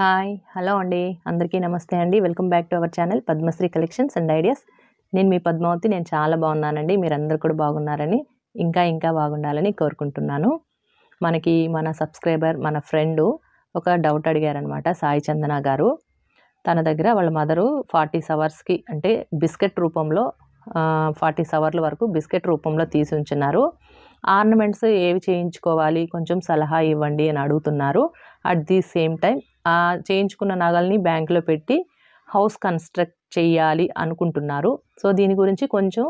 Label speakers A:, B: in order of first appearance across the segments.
A: hi hello అండి అందరికీ నమస్తే అండి welcome back to our channel Padmashri collections and ideas నేను మీ పద్మావతి నేను చాలా బాగున్నానండి అందరు కూడా బాగున్నారని ఇంకా ఇంకా బాగుండాలని కోరుకుంటున్నాను మనకి మన సబ్స్క్రైబర్ మన ఫ్రెండు ఒక డౌట్ అడిగారనమాట సాయి చందన గారు తన దగ్గర వాళ్ళ మదరు ఫార్టీ అవర్స్కి అంటే బిస్కెట్ రూపంలో ఫార్టీ అవర్ల వరకు బిస్కెట్ రూపంలో తీసి ఉంచున్నారు ఆర్నమెంట్స్ ఏవి చేయించుకోవాలి కొంచెం సలహా ఇవ్వండి అని అడుగుతున్నారు అట్ ది సేమ్ టైం ఆ చేయించుకున్న నగల్ని బ్యాంకులో పెట్టి హౌస్ కన్స్ట్రక్ట్ చేయాలి అనుకుంటున్నారు సో దీని గురించి కొంచెం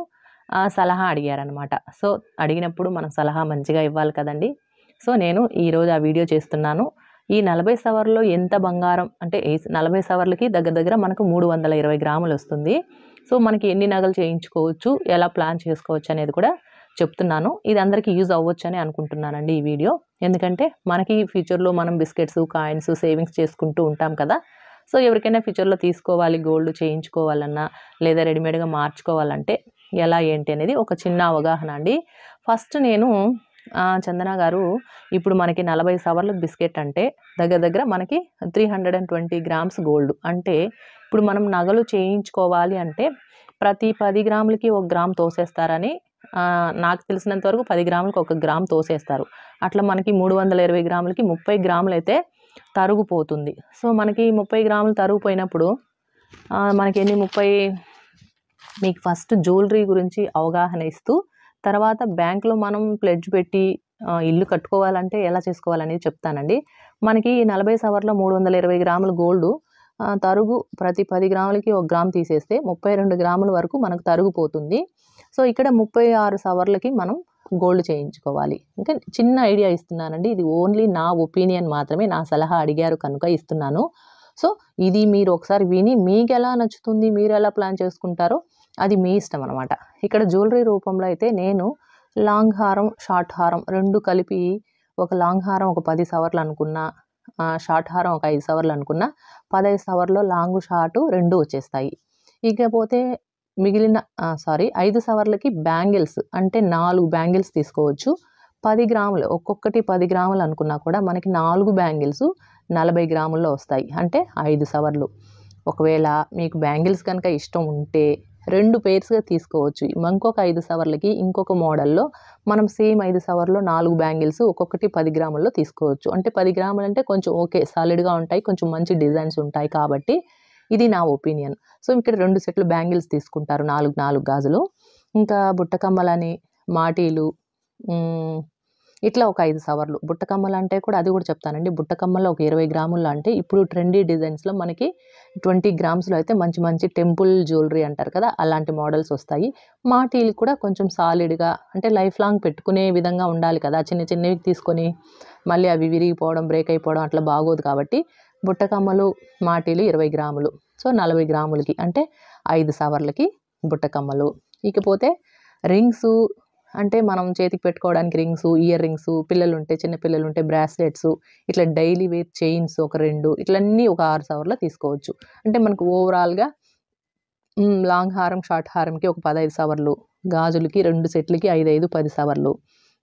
A: సలహా అడిగారనమాట సో అడిగినప్పుడు మనం సలహా మంచిగా ఇవ్వాలి కదండి సో నేను ఈరోజు ఆ వీడియో చేస్తున్నాను ఈ నలభై సవర్లో ఎంత బంగారం అంటే నలభై సవర్లకి దగ్గర దగ్గర మనకు మూడు వందల ఇరవై గ్రాములు వస్తుంది సో మనకి ఎన్ని నగలు చేయించుకోవచ్చు ఎలా ప్లాన్ చేసుకోవచ్చు అనేది కూడా చెప్తున్నాను ఇది అందరికీ యూజ్ అవ్వచ్చు అని అనుకుంటున్నానండి ఈ వీడియో ఎందుకంటే మనకి ఫ్యూచర్లో మనం బిస్కెట్స్ కాయిన్స్ సేవింగ్స్ చేసుకుంటూ ఉంటాం కదా సో ఎవరికైనా ఫ్యూచర్లో తీసుకోవాలి గోల్డ్ చేయించుకోవాలన్నా లేదా రెడీమేడ్గా మార్చుకోవాలంటే ఎలా ఏంటి అనేది ఒక చిన్న అవగాహన అండి ఫస్ట్ నేను చందన గారు ఇప్పుడు మనకి నలభై సవర్ల బిస్కెట్ అంటే దగ్గర దగ్గర మనకి three hundred and twenty grams gold అంటే ఇప్పుడు మనం నగలు చేయించుకోవాలి అంటే ప్రతి పది గ్రాములకి ఒక గ్రామ్ తోసేస్తారని నాకు తెలిసినంత వరకు పది గ్రాములకు ఒక గ్రామ్ తోసేస్తారు అట్లా మనకి మూడు వందల ఇరవై గ్రాములకి ముప్పై గ్రాములు అయితే తరుగుపోతుంది సో మనకి ముప్పై గ్రాములు తరుగుపోయినప్పుడు మనకి ఎన్ని ముప్పై మీకు ఫస్ట్ జ్యువెలరీ గురించి అవగాహన ఇస్తూ తర్వాత బ్యాంకులో మనం ప్లెడ్జ్ పెట్టి ఇల్లు కట్టుకోవాలంటే ఎలా చేసుకోవాలనేది చెప్తానండి మనకి నలభై సవర్లో మూడు వందల ఇరవై గ్రాముల గోల్డ్ తరుగు ప్రతి పది గ్రాములకి ఒక గ్రామ్ తీసేస్తే ముప్పై రెండు గ్రాముల వరకు మనకు తరుగు పోతుంది సో ఇక్కడ ముప్పై ఆరు సవర్లకి మనం గోల్డ్ చేయించుకోవాలి ఇంకా చిన్న ఐడియా ఇస్తున్నానండి ఇది ఓన్లీ నా ఒపీనియన్ మాత్రమే నా సలహా అడిగారు కనుక ఇస్తున్నాను సో ఇది మీరు ఒకసారి విని మీకు ఎలా నచ్చుతుంది మీరు ఎలా ప్లాన్ చేసుకుంటారో అది మీ ఇష్టం అనమాట ఇక్కడ జ్యువెలరీ రూపంలో అయితే నేను లాంగ్ హారం షార్ట్ హారం రెండు కలిపి ఒక లాంగ్ హారం ఒక పది సవర్లు అనుకున్నా షార్ట్ హారం ఒక ఐదు సవర్లు అనుకున్న పదహైదు సవర్లో లాంగ్ షార్ట్ రెండు వచ్చేస్తాయి ఇకపోతే మిగిలిన సారీ ఐదు సవర్లకి బ్యాంగిల్స్ అంటే నాలుగు బ్యాంగిల్స్ తీసుకోవచ్చు పది గ్రాములు ఒక్కొక్కటి పది గ్రాములు అనుకున్నా కూడా మనకి నాలుగు బ్యాంగిల్స్ నలభై గ్రాముల్లో వస్తాయి అంటే ఐదు సవర్లు ఒకవేళ మీకు బ్యాంగిల్స్ కనుక ఇష్టం ఉంటే రెండు పేర్స్గా తీసుకోవచ్చు ఇంకొక ఐదు సవర్లకి ఇంకొక మోడల్లో మనం సేమ్ ఐదు సవర్లో నాలుగు బ్యాంగిల్స్ ఒక్కొక్కటి పది గ్రాముల్లో తీసుకోవచ్చు అంటే పది గ్రాములు అంటే కొంచెం ఓకే సాలిడ్గా ఉంటాయి కొంచెం మంచి డిజైన్స్ ఉంటాయి కాబట్టి ఇది నా ఒపీనియన్ సో ఇక్కడ రెండు సెట్లు బ్యాంగిల్స్ తీసుకుంటారు నాలుగు నాలుగు గాజులు ఇంకా బుట్టకమ్మలని మాటీలు ఇట్లా ఒక ఐదు సవర్లు బుట్టకమ్మలు అంటే కూడా అది కూడా చెప్తానండి బుట్టకమ్మలు ఒక ఇరవై గ్రాములు అంటే ఇప్పుడు ట్రెండీ డిజైన్స్లో మనకి ట్వంటీ గ్రామ్స్లో అయితే మంచి మంచి టెంపుల్ జ్యువెలరీ అంటారు కదా అలాంటి మోడల్స్ వస్తాయి మాటీలు కూడా కొంచెం సాలిడ్గా అంటే లైఫ్ లాంగ్ పెట్టుకునే విధంగా ఉండాలి కదా చిన్న చిన్నవి తీసుకొని మళ్ళీ అవి విరిగిపోవడం బ్రేక్ అయిపోవడం అట్లా బాగోదు కాబట్టి బుట్టకమ్మలు మాటీలు ఇరవై గ్రాములు సో నలభై గ్రాములకి అంటే ఐదు సవర్లకి బుట్టకమ్మలు ఇకపోతే రింగ్స్ అంటే మనం చేతికి పెట్టుకోవడానికి రింగ్స్ ఇయర్ రింగ్స్ పిల్లలు ఉంటే చిన్న పిల్లలు ఉంటే బ్రాస్లెట్స్ ఇట్లా డైలీ వేర్ చైన్స్ ఒక రెండు ఇట్లన్నీ ఒక ఆరు సవర్లో తీసుకోవచ్చు అంటే మనకు ఓవరాల్గా లాంగ్ హారం షార్ట్ హారంకి ఒక పదహైదు సవర్లు గాజులకి రెండు సెట్లకి ఐదు ఐదు పది సవర్లు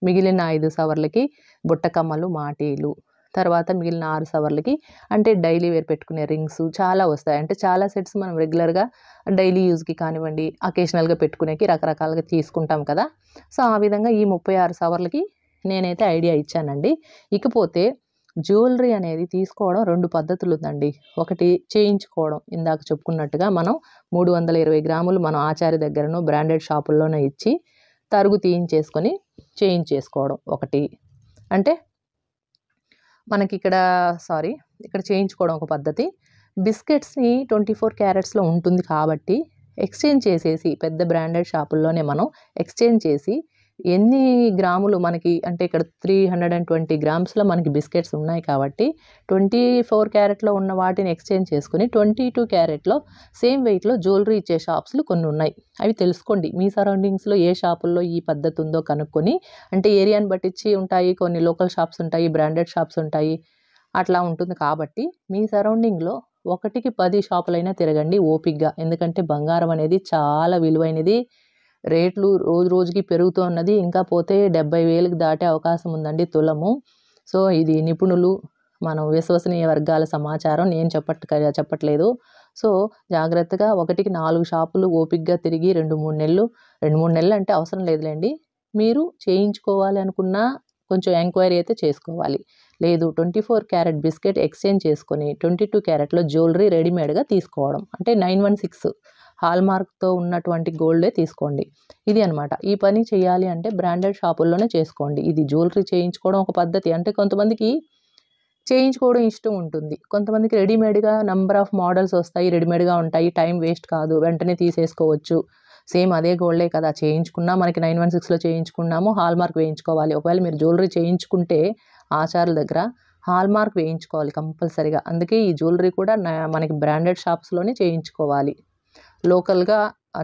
A: మిగిలిన ఐదు సవర్లకి బుట్టకమ్మలు మాటీలు తర్వాత మిగిలిన ఆరు సవర్లకి అంటే డైలీ వేర్ పెట్టుకునే రింగ్స్ చాలా వస్తాయి అంటే చాలా సెట్స్ మనం రెగ్యులర్గా డైలీ యూజ్కి కానివ్వండి అకేషనల్గా పెట్టుకునేకి రకరకాలుగా తీసుకుంటాం కదా సో ఆ విధంగా ఈ ముప్పై ఆరు సవర్లకి నేనైతే ఐడియా ఇచ్చానండి ఇకపోతే జ్యువెలరీ అనేది తీసుకోవడం రెండు పద్ధతులు ఉందండి ఒకటి చేయించుకోవడం ఇందాక చెప్పుకున్నట్టుగా మనం మూడు వందల ఇరవై గ్రాములు మనం ఆచార్య దగ్గరను బ్రాండెడ్ షాపుల్లోనే ఇచ్చి తరుగు తీయించేసుకొని చేయించేసుకోవడం ఒకటి అంటే మనకి ఇక్కడ సారీ ఇక్కడ చేయించుకోవడం ఒక పద్ధతి బిస్కెట్స్ని ట్వంటీ ఫోర్ క్యారెట్స్లో ఉంటుంది కాబట్టి ఎక్స్చేంజ్ చేసేసి పెద్ద బ్రాండెడ్ షాపుల్లోనే మనం ఎక్స్చేంజ్ చేసి ఎన్ని గ్రాములు మనకి అంటే ఇక్కడ త్రీ హండ్రెడ్ అండ్ ట్వంటీ గ్రామ్స్లో మనకి బిస్కెట్స్ ఉన్నాయి కాబట్టి ట్వంటీ ఫోర్ క్యారెట్లో ఉన్న వాటిని ఎక్స్చేంజ్ చేసుకుని ట్వంటీ టూ క్యారెట్లో సేమ్ వెయిట్లో జ్యువెలరీ ఇచ్చే షాప్స్లు కొన్ని ఉన్నాయి అవి తెలుసుకోండి మీ సరౌండింగ్స్లో ఏ షాపుల్లో ఈ పద్ధతి ఉందో కనుక్కొని అంటే ఏరియాని బట్టించి ఉంటాయి కొన్ని లోకల్ షాప్స్ ఉంటాయి బ్రాండెడ్ షాప్స్ ఉంటాయి అట్లా ఉంటుంది కాబట్టి మీ సరౌండింగ్లో ఒకటికి పది షాపులైనా తిరగండి ఓపిక్గా ఎందుకంటే బంగారం అనేది చాలా విలువైనది రేట్లు రోజు రోజుకి పెరుగుతూ ఉన్నది ఇంకా పోతే డెబ్బై వేలకు దాటే అవకాశం ఉందండి తులము సో ఇది నిపుణులు మనం విశ్వసనీయ వర్గాల సమాచారం నేను చెప్పట్ చెప్పట్లేదు సో జాగ్రత్తగా ఒకటికి నాలుగు షాపులు ఓపిక్గా తిరిగి రెండు మూడు నెలలు రెండు మూడు నెలలు అంటే అవసరం లేదులేండి మీరు చేయించుకోవాలి అనుకున్న కొంచెం ఎంక్వైరీ అయితే చేసుకోవాలి లేదు twenty four carat biscuit exchange చేసుకొని ట్వంటీ టూ క్యారెట్లో జ్యువెలరీ రెడీమేడ్గా తీసుకోవడం అంటే నైన్ వన్ సిక్స్ హాల్మార్క్తో ఉన్నటువంటి గోల్డే తీసుకోండి ఇది అనమాట ఈ పని చేయాలి అంటే బ్రాండెడ్ షాపుల్లోనే చేసుకోండి ఇది జ్యువెలరీ చేయించుకోవడం ఒక పద్ధతి అంటే కొంతమందికి చేయించుకోవడం ఇష్టం ఉంటుంది కొంతమందికి రెడీమేడ్గా నెంబర్ ఆఫ్ మోడల్స్ వస్తాయి రెడీమేడ్గా ఉంటాయి టైం వేస్ట్ కాదు వెంటనే తీసేసుకోవచ్చు సేమ్ అదే గోల్డే కదా చేయించుకున్నా మనకి నైన్ వన్ సిక్స్లో చేయించుకున్నాము హాల్మార్క్ వేయించుకోవాలి ఒకవేళ మీరు జ్యువెలరీ చేయించుకుంటే ఆచారాల దగ్గర హాల్మార్క్ వేయించుకోవాలి కంపల్సరిగా అందుకే ఈ జ్యువెలరీ కూడా మనకి బ్రాండెడ్ షాప్స్లోనే చేయించుకోవాలి లోకల్గా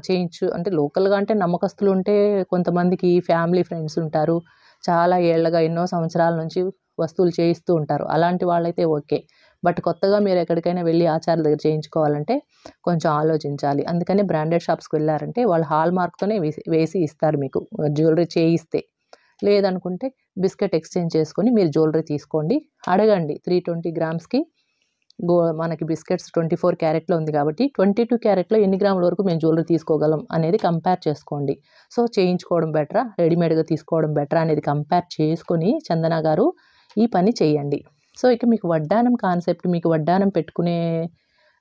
A: చేయించు అంటే లోకల్గా అంటే నమ్మకస్తులు ఉంటే కొంతమందికి ఫ్యామిలీ ఫ్రెండ్స్ ఉంటారు చాలా ఏళ్ళగా ఎన్నో సంవత్సరాల నుంచి వస్తువులు చేయిస్తూ ఉంటారు అలాంటి వాళ్ళైతే ఓకే బట్ కొత్తగా మీరు ఎక్కడికైనా వెళ్ళి ఆచార్యుల దగ్గర చేయించుకోవాలంటే కొంచెం ఆలోచించాలి అందుకనే బ్రాండెడ్ షాప్స్కి వెళ్ళారంటే వాళ్ళు హాల్ మార్క్తోనే వేసి ఇస్తారు మీకు జ్యువెలరీ చేయిస్తే లేదనుకుంటే బిస్కెట్ ఎక్స్చేంజ్ చేసుకొని మీరు జ్యువెలరీ తీసుకోండి అడగండి త్రీ ట్వంటీ గ్రామ్స్కి గో మనకి బిస్కెట్స్ ట్వంటీ ఫోర్ క్యారెట్లో ఉంది కాబట్టి ట్వంటీ టూ క్యారెట్లో ఎన్ని గ్రాముల వరకు మేము జ్యువెలరీ తీసుకోగలం అనేది కంపేర్ చేసుకోండి సో చేయించుకోవడం బెటరా రెడీమేడ్గా తీసుకోవడం బెటరా అనేది కంపేర్ చేసుకొని చందన గారు ఈ పని చేయండి సో ఇక మీకు వడ్డానం కాన్సెప్ట్ మీకు వడ్డానం పెట్టుకునే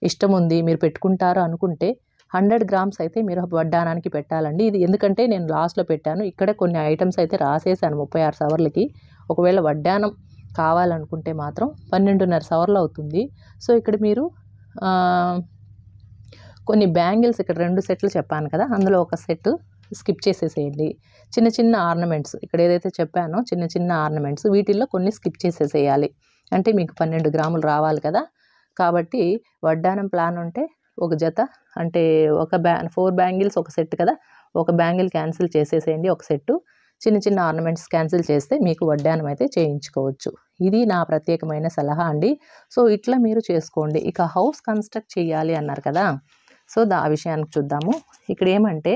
A: ఇష్టం ఉంది మీరు పెట్టుకుంటారు అనుకుంటే హండ్రెడ్ గ్రామ్స్ అయితే మీరు వడ్డానానికి పెట్టాలండి ఇది ఎందుకంటే నేను లాస్ట్లో పెట్టాను ఇక్కడ కొన్ని ఐటమ్స్ అయితే రాసేసాను ముప్పై ఆరు సవర్లకి ఒకవేళ వడ్డానం కావాలనుకుంటే మాత్రం పన్నెండున్నర సవర్లు అవుతుంది సో ఇక్కడ మీరు కొన్ని బ్యాంగిల్స్ ఇక్కడ రెండు సెట్లు చెప్పాను కదా అందులో ఒక సెట్ స్కిప్ చేసేసేయండి చిన్న చిన్న ఆర్నమెంట్స్ ఇక్కడ ఏదైతే చెప్పానో చిన్న చిన్న ఆర్నమెంట్స్ వీటిల్లో కొన్ని స్కిప్ చేసేసేయాలి అంటే మీకు పన్నెండు గ్రాములు రావాలి కదా కాబట్టి వడ్డానం ప్లాన్ ఉంటే ఒక జత అంటే ఒక బ్యా ఫోర్ బ్యాంగిల్స్ ఒక సెట్ కదా ఒక బ్యాంగిల్ క్యాన్సిల్ చేసేసేయండి ఒక సెట్టు చిన్న చిన్న ఆర్నమెంట్స్ క్యాన్సిల్ చేస్తే మీకు వడ్డానం అయితే చేయించుకోవచ్చు ఇది నా ప్రత్యేకమైన సలహా అండి సో ఇట్లా మీరు చేసుకోండి ఇక హౌస్ కన్స్ట్రక్ట్ చేయాలి అన్నారు కదా సో దా ఆ విషయానికి చూద్దాము ఇక్కడ ఏమంటే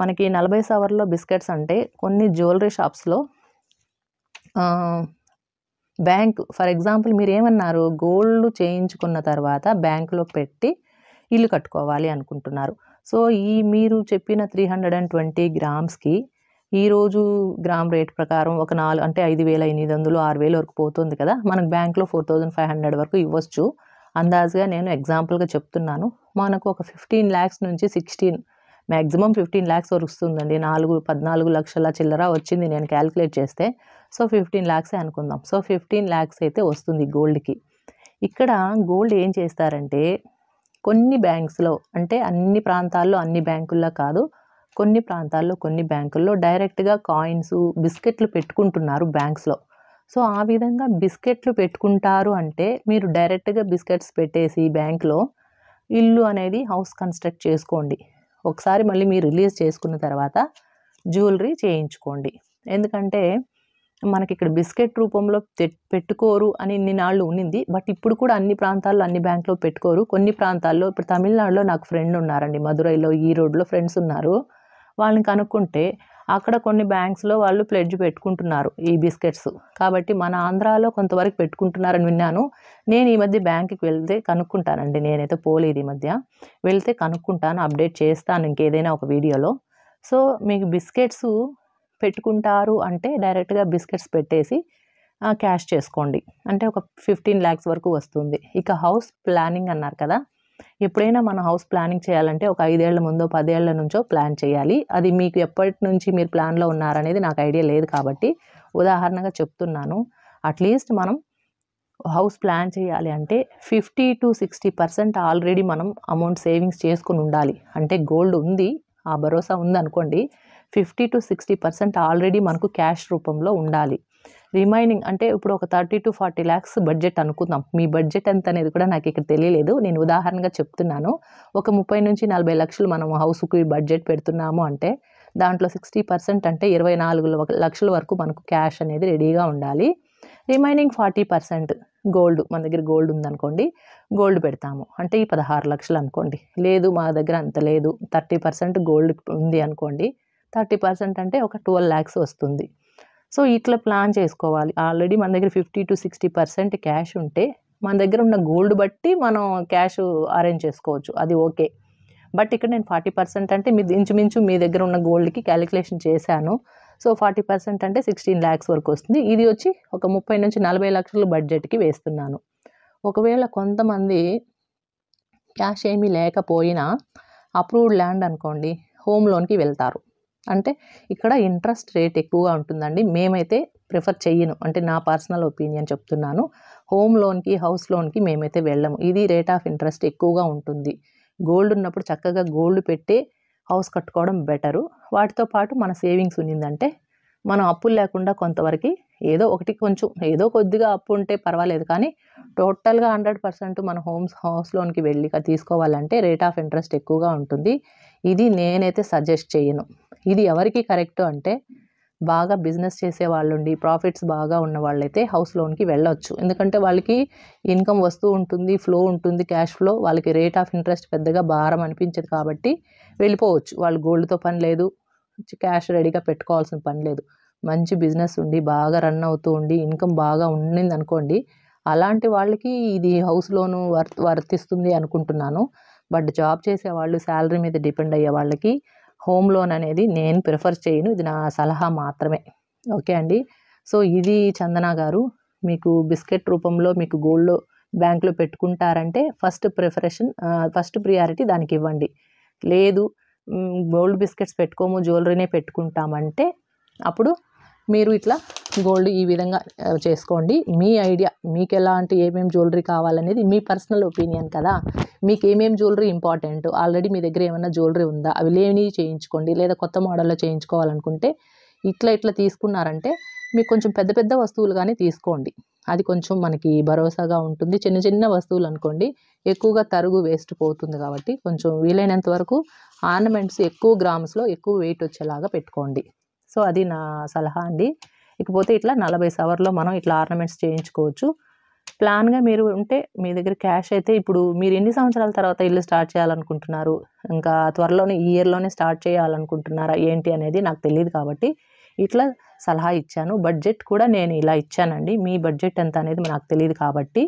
A: మనకి నలభై సవర్లో బిస్కెట్స్ అంటే కొన్ని జ్యువెలరీ షాప్స్లో బ్యాంక్ ఫర్ ఎగ్జాంపుల్ మీరు ఏమన్నారు గోల్డ్ చేయించుకున్న తర్వాత బ్యాంకులో పెట్టి ఇల్లు కట్టుకోవాలి అనుకుంటున్నారు సో ఈ మీరు చెప్పిన త్రీ హండ్రెడ్ అండ్ ట్వంటీ గ్రామ్స్కి ఈరోజు గ్రామ్ రేట్ ప్రకారం ఒక నాలుగు అంటే ఐదు వేల ఎనిమిది వందలు ఆరు వేల వరకు పోతుంది కదా మనకు బ్యాంక్లో ఫోర్ థౌజండ్ ఫైవ్ హండ్రెడ్ వరకు ఇవ్వచ్చు అందాజుగా నేను ఎగ్జాంపుల్గా చెప్తున్నాను మనకు ఒక ఫిఫ్టీన్ ల్యాక్స్ నుంచి సిక్స్టీన్ మ్యాక్సిమం ఫిఫ్టీన్ ల్యాక్స్ వరకు వస్తుందండి నాలుగు పద్నాలుగు లక్షల చిల్లర వచ్చింది నేను క్యాలిక్యులేట్ చేస్తే సో ఫిఫ్టీన్ ల్యాక్సే అనుకుందాం సో ఫిఫ్టీన్ ల్యాక్స్ అయితే వస్తుంది గోల్డ్కి ఇక్కడ గోల్డ్ ఏం చేస్తారంటే కొన్ని బ్యాంక్స్లో అంటే అన్ని ప్రాంతాల్లో అన్ని బ్యాంకుల్లో కాదు కొన్ని ప్రాంతాల్లో కొన్ని బ్యాంకుల్లో డైరెక్ట్గా కాయిన్స్ బిస్కెట్లు పెట్టుకుంటున్నారు బ్యాంక్స్లో సో ఆ విధంగా బిస్కెట్లు పెట్టుకుంటారు అంటే మీరు డైరెక్ట్గా బిస్కెట్స్ పెట్టేసి బ్యాంక్లో ఇల్లు అనేది హౌస్ కన్స్ట్రక్ట్ చేసుకోండి ఒకసారి మళ్ళీ మీరు రిలీజ్ చేసుకున్న తర్వాత జ్యువెలరీ చేయించుకోండి ఎందుకంటే మనకి ఇక్కడ బిస్కెట్ రూపంలో పెట్టుకోరు అని ఇన్ని నాళ్ళు ఉన్నింది బట్ ఇప్పుడు కూడా అన్ని ప్రాంతాల్లో అన్ని బ్యాంకులో పెట్టుకోరు కొన్ని ప్రాంతాల్లో ఇప్పుడు తమిళనాడులో నాకు ఫ్రెండ్ ఉన్నారండి మధురైలో ఈ రోడ్లో ఫ్రెండ్స్ ఉన్నారు వాళ్ళని కనుక్కుంటే అక్కడ కొన్ని బ్యాంక్స్లో వాళ్ళు ప్లెడ్జ్ పెట్టుకుంటున్నారు ఈ బిస్కెట్స్ కాబట్టి మన ఆంధ్రాలో కొంతవరకు పెట్టుకుంటున్నారని విన్నాను నేను ఈ మధ్య బ్యాంకుకి వెళ్తే కనుక్కుంటానండి నేనైతే పోలేదు ఈ మధ్య వెళ్తే కనుక్కుంటాను అప్డేట్ చేస్తాను ఇంకేదైనా ఒక వీడియోలో సో మీకు బిస్కెట్స్ పెట్టుకుంటారు అంటే డైరెక్ట్గా బిస్కెట్స్ పెట్టేసి క్యాష్ చేసుకోండి అంటే ఒక ఫిఫ్టీన్ ల్యాక్స్ వరకు వస్తుంది ఇక హౌస్ ప్లానింగ్ అన్నారు కదా ఎప్పుడైనా మన హౌస్ ప్లానింగ్ చేయాలంటే ఒక ఐదేళ్ల ముందో పదేళ్ల నుంచో ప్లాన్ చేయాలి అది మీకు ఎప్పటి నుంచి మీరు ప్లాన్లో ఉన్నారనేది నాకు ఐడియా లేదు కాబట్టి ఉదాహరణగా చెప్తున్నాను అట్లీస్ట్ మనం హౌస్ ప్లాన్ చేయాలి అంటే fifty to sixty percent already మనం అమౌంట్ సేవింగ్స్ చేసుకుని ఉండాలి అంటే గోల్డ్ ఉంది ఆ భరోసా ఉందనుకోండి fifty to sixty percent already మనకు క్యాష్ రూపంలో ఉండాలి రిమైనింగ్ అంటే ఇప్పుడు ఒక thirty to forty lakhs budget అనుకుందాం మీ బడ్జెట్ ఎంత అనేది కూడా నాకు ఇక్కడ తెలియలేదు నేను ఉదాహరణగా చెప్తున్నాను ఒక ముప్పై నుంచి నలభై లక్షలు మనం హౌస్కి బడ్జెట్ పెడుతున్నాము అంటే దాంట్లో సిక్స్టీ పర్సెంట్ అంటే ఇరవై నాలుగు లక్షల వరకు మనకు క్యాష్ అనేది రెడీగా ఉండాలి రిమైనింగ్ ఫార్టీ పర్సెంట్ గోల్డ్ మన దగ్గర గోల్డ్ ఉందనుకోండి గోల్డ్ పెడతాము అంటే ఈ పదహారు లక్షలు అనుకోండి లేదు మా దగ్గర అంత లేదు థర్టీ పర్సెంట్ గోల్డ్ ఉంది అనుకోండి థర్టీ పర్సెంట్ అంటే ఒక ట్వెల్వ్ ల్యాక్స్ వస్తుంది సో ఇట్లా ప్లాన్ చేసుకోవాలి ఆల్రెడీ మన దగ్గర fifty to sixty percent cash ఉంటే మన దగ్గర ఉన్న గోల్డ్ బట్టి మనం క్యాష్ అరేంజ్ చేసుకోవచ్చు అది ఓకే బట్ ఇక్కడ నేను ఫార్టీ పర్సెంట్ అంటే మీ ఇంచుమించు మీ దగ్గర ఉన్న గోల్డ్కి క్యాలిక్యులేషన్ చేశాను సో ఫార్టీ పర్సెంట్ అంటే సిక్స్టీన్ ల్యాక్స్ వరకు వస్తుంది ఇది వచ్చి ఒక ముప్పై నుంచి నలభై లక్షల బడ్జెట్కి వేస్తున్నాను ఒకవేళ కొంతమంది క్యాష్ ఏమీ లేకపోయినా అప్రూవ్డ్ ల్యాండ్ అనుకోండి హోమ్ లోన్కి వెళ్తారు అంటే ఇక్కడ ఇంట్రెస్ట్ రేట్ ఎక్కువగా ఉంటుందండి మేమైతే ప్రిఫర్ చెయ్యను అంటే నా పర్సనల్ ఒపీనియన్ చెప్తున్నాను హోమ్ లోన్కి హౌస్ లోన్కి మేమైతే వెళ్ళము ఇది రేట్ ఆఫ్ ఇంట్రెస్ట్ ఎక్కువగా ఉంటుంది గోల్డ్ ఉన్నప్పుడు చక్కగా గోల్డ్ పెట్టి హౌస్ కట్టుకోవడం బెటరు వాటితో పాటు మన సేవింగ్స్ ఉన్నిందంటే మనం అప్పులు లేకుండా కొంతవరకు ఏదో ఒకటి కొంచెం ఏదో కొద్దిగా అప్పు ఉంటే పర్వాలేదు కానీ టోటల్గా హండ్రెడ్ పర్సెంట్ మన హోమ్స్ హౌస్ లోన్కి వెళ్ళి తీసుకోవాలంటే రేట్ ఆఫ్ ఇంట్రెస్ట్ ఎక్కువగా ఉంటుంది ఇది నేనైతే సజెస్ట్ చేయను ఇది ఎవరికి కరెక్ట్ అంటే బాగా బిజినెస్ చేసే వాళ్ళుండి ప్రాఫిట్స్ బాగా ఉన్న వాళ్ళైతే హౌస్ లోన్కి వెళ్ళొచ్చు ఎందుకంటే వాళ్ళకి ఇన్కమ్ వస్తూ ఉంటుంది ఫ్లో ఉంటుంది క్యాష్ ఫ్లో వాళ్ళకి రేట్ ఆఫ్ ఇంట్రెస్ట్ పెద్దగా భారం అనిపించదు కాబట్టి వెళ్ళిపోవచ్చు వాళ్ళు గోల్డ్తో పని లేదు క్యాష్ రెడీగా పెట్టుకోవాల్సిన పని లేదు మంచి బిజినెస్ ఉండి బాగా రన్ అవుతూ ఉండి ఇన్కమ్ బాగా ఉండింది అనుకోండి అలాంటి వాళ్ళకి ఇది హౌస్ లోను వర్తిస్తుంది అనుకుంటున్నాను బట్ జాబ్ చేసే వాళ్ళు శాలరీ మీద డిపెండ్ అయ్యే వాళ్ళకి హోమ్ లోన్ అనేది నేను ప్రిఫర్ చేయను ఇది నా సలహా మాత్రమే ఓకే అండి సో ఇది చందన గారు మీకు బిస్కెట్ రూపంలో మీకు గోల్డ్లో బ్యాంక్లో పెట్టుకుంటారంటే ఫస్ట్ ప్రిఫరేషన్ ఫస్ట్ ప్రియారిటీ దానికి ఇవ్వండి లేదు గోల్డ్ బిస్కెట్స్ పెట్టుకోము జ్యువెలరీనే పెట్టుకుంటామంటే అప్పుడు మీరు ఇట్లా గోల్డ్ ఈ విధంగా చేసుకోండి మీ ఐడియా మీకు ఎలాంటి ఏమేమి జ్యువెలరీ కావాలనేది మీ పర్సనల్ ఒపీనియన్ కదా మీకు ఏమేమి జ్యువెలరీ ఇంపార్టెంట్ ఆల్రెడీ మీ దగ్గర ఏమైనా జ్యువెలరీ ఉందా అవి లేనివి చేయించుకోండి లేదా కొత్త మోడల్లో చేయించుకోవాలనుకుంటే ఇట్లా ఇట్లా తీసుకున్నారంటే మీకు కొంచెం పెద్ద పెద్ద వస్తువులు కానీ తీసుకోండి అది కొంచెం మనకి భరోసాగా ఉంటుంది చిన్న చిన్న వస్తువులు అనుకోండి ఎక్కువగా తరుగు వేస్ట్ పోతుంది కాబట్టి కొంచెం వీలైనంత వరకు ఆర్నమెంట్స్ ఎక్కువ గ్రామ్స్లో ఎక్కువ వెయిట్ వచ్చేలాగా పెట్టుకోండి సో అది నా సలహా అండి ఇకపోతే ఇట్లా నలభై సవర్లో మనం ఇట్లా ఆర్నమెంట్స్ చేయించుకోవచ్చు ప్లాన్గా మీరు ఉంటే మీ దగ్గర క్యాష్ అయితే ఇప్పుడు మీరు ఎన్ని సంవత్సరాల తర్వాత ఇల్లు స్టార్ట్ చేయాలనుకుంటున్నారు ఇంకా త్వరలోనే ఈ ఇయర్లోనే స్టార్ట్ చేయాలనుకుంటున్నారా ఏంటి అనేది నాకు తెలియదు కాబట్టి ఇట్లా సలహా ఇచ్చాను బడ్జెట్ కూడా నేను ఇలా ఇచ్చానండి మీ బడ్జెట్ ఎంత అనేది నాకు తెలియదు కాబట్టి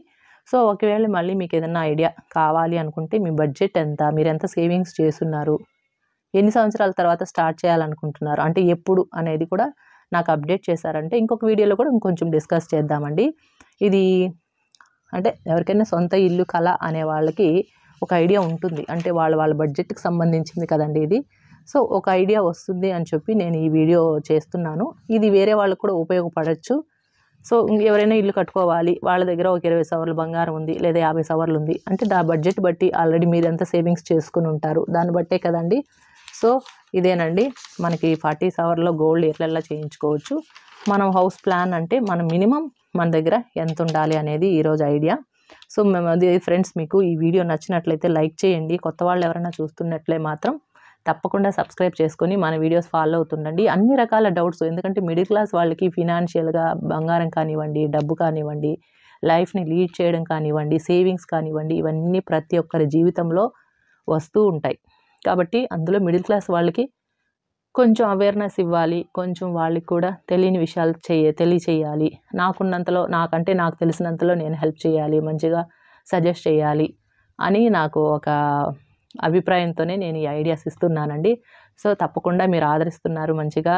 A: సో ఒకవేళ మళ్ళీ మీకు ఏదైనా ఐడియా కావాలి అనుకుంటే మీ బడ్జెట్ ఎంత మీరు ఎంత సేవింగ్స్ చేస్తున్నారు ఎన్ని సంవత్సరాల తర్వాత స్టార్ట్ చేయాలనుకుంటున్నారు అంటే ఎప్పుడు అనేది కూడా నాకు అప్డేట్ చేశారంటే ఇంకొక వీడియోలో కూడా ఇంకొంచెం డిస్కస్ చేద్దామండి ఇది అంటే ఎవరికైనా సొంత ఇల్లు కళ అనే వాళ్ళకి ఒక ఐడియా ఉంటుంది అంటే వాళ్ళ వాళ్ళ బడ్జెట్కి సంబంధించింది కదండి ఇది సో ఒక ఐడియా వస్తుంది అని చెప్పి నేను ఈ వీడియో చేస్తున్నాను ఇది వేరే వాళ్ళకు కూడా ఉపయోగపడవచ్చు సో ఎవరైనా ఇల్లు కట్టుకోవాలి వాళ్ళ దగ్గర ఒక ఇరవై సవర్లు బంగారం ఉంది లేదా యాభై సవర్లు ఉంది అంటే దా బడ్జెట్ బట్టి ఆల్రెడీ ఎంత సేవింగ్స్ చేసుకుని ఉంటారు దాన్ని బట్టే కదండి సో ఇదేనండి మనకి ఫార్టీ సవర్లో గోల్డ్ ఎట్లెల్లా చేయించుకోవచ్చు మనం హౌస్ ప్లాన్ అంటే మన మినిమం మన దగ్గర ఎంత ఉండాలి అనేది ఈరోజు ఐడియా సో మేము అది ఫ్రెండ్స్ మీకు ఈ వీడియో నచ్చినట్లయితే లైక్ చేయండి కొత్త వాళ్ళు ఎవరైనా చూస్తున్నట్లే మాత్రం తప్పకుండా సబ్స్క్రైబ్ చేసుకొని మన వీడియోస్ ఫాలో అవుతుండండి అన్ని రకాల డౌట్స్ ఎందుకంటే మిడిల్ క్లాస్ వాళ్ళకి ఫినాన్షియల్గా బంగారం కానివ్వండి డబ్బు కానివ్వండి లైఫ్ని లీడ్ చేయడం కానివ్వండి సేవింగ్స్ కానివ్వండి ఇవన్నీ ప్రతి ఒక్కరి జీవితంలో వస్తూ ఉంటాయి కాబట్టి అందులో మిడిల్ క్లాస్ వాళ్ళకి కొంచెం అవేర్నెస్ ఇవ్వాలి కొంచెం వాళ్ళకి కూడా తెలియని విషయాలు చేయ తెలియచేయాలి నాకున్నంతలో నాకంటే నాకు తెలిసినంతలో నేను హెల్ప్ చేయాలి మంచిగా సజెస్ట్ చేయాలి అని నాకు ఒక అభిప్రాయంతోనే నేను ఈ ఐడియాస్ ఇస్తున్నానండి సో తప్పకుండా మీరు ఆదరిస్తున్నారు మంచిగా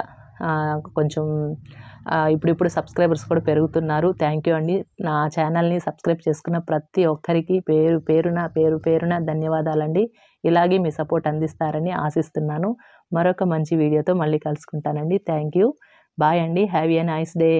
A: కొంచెం ఇప్పుడు ఇప్పుడు సబ్స్క్రైబర్స్ కూడా పెరుగుతున్నారు థ్యాంక్ యూ అండి నా ఛానల్ని సబ్స్క్రైబ్ చేసుకున్న ప్రతి ఒక్కరికి పేరు పేరున పేరు పేరున ధన్యవాదాలండి ఇలాగే మీ సపోర్ట్ అందిస్తారని ఆశిస్తున్నాను మరొక మంచి వీడియోతో మళ్ళీ కలుసుకుంటానండి థ్యాంక్ యూ బాయ్ అండి హ్యావ్ ఏ నైస్ డే